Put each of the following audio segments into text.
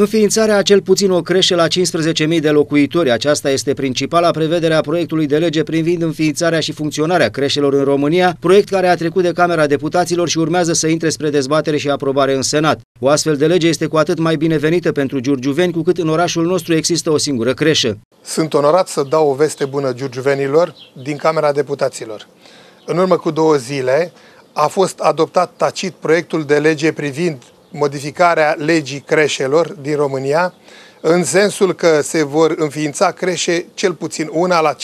Înființarea a cel puțin o crește la 15.000 de locuitori. Aceasta este principala prevedere a proiectului de lege privind înființarea și funcționarea creșelor în România, proiect care a trecut de Camera Deputaților și urmează să intre spre dezbatere și aprobare în Senat. O astfel de lege este cu atât mai binevenită pentru giurgiuveni, cu cât în orașul nostru există o singură creșă. Sunt onorat să dau o veste bună giurgiuvenilor din Camera Deputaților. În urmă cu două zile a fost adoptat tacit proiectul de lege privind modificarea legii creșelor din România, în sensul că se vor înființa creșe cel puțin una la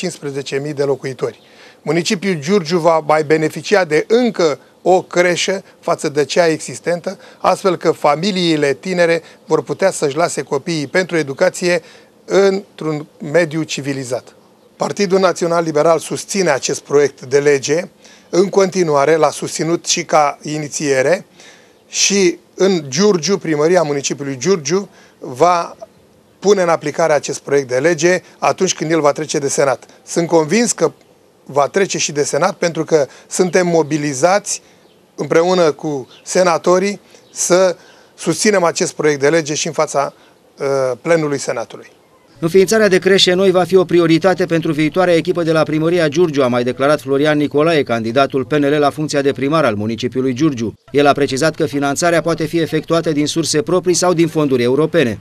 15.000 de locuitori. Municipiul Giurgiu va mai beneficia de încă o creșă față de cea existentă, astfel că familiile tinere vor putea să-și lase copiii pentru educație într-un mediu civilizat. Partidul Național Liberal susține acest proiect de lege, în continuare l-a susținut și ca inițiere și în Giurgiu, primăria municipiului Giurgiu va pune în aplicare acest proiect de lege atunci când el va trece de Senat. Sunt convins că va trece și de Senat pentru că suntem mobilizați împreună cu senatorii să susținem acest proiect de lege și în fața uh, plenului Senatului. Înființarea de creșe noi va fi o prioritate pentru viitoarea echipă de la primăria Giurgiu, a mai declarat Florian Nicolae, candidatul PNL la funcția de primar al municipiului Giurgiu. El a precizat că finanțarea poate fi efectuată din surse proprii sau din fonduri europene.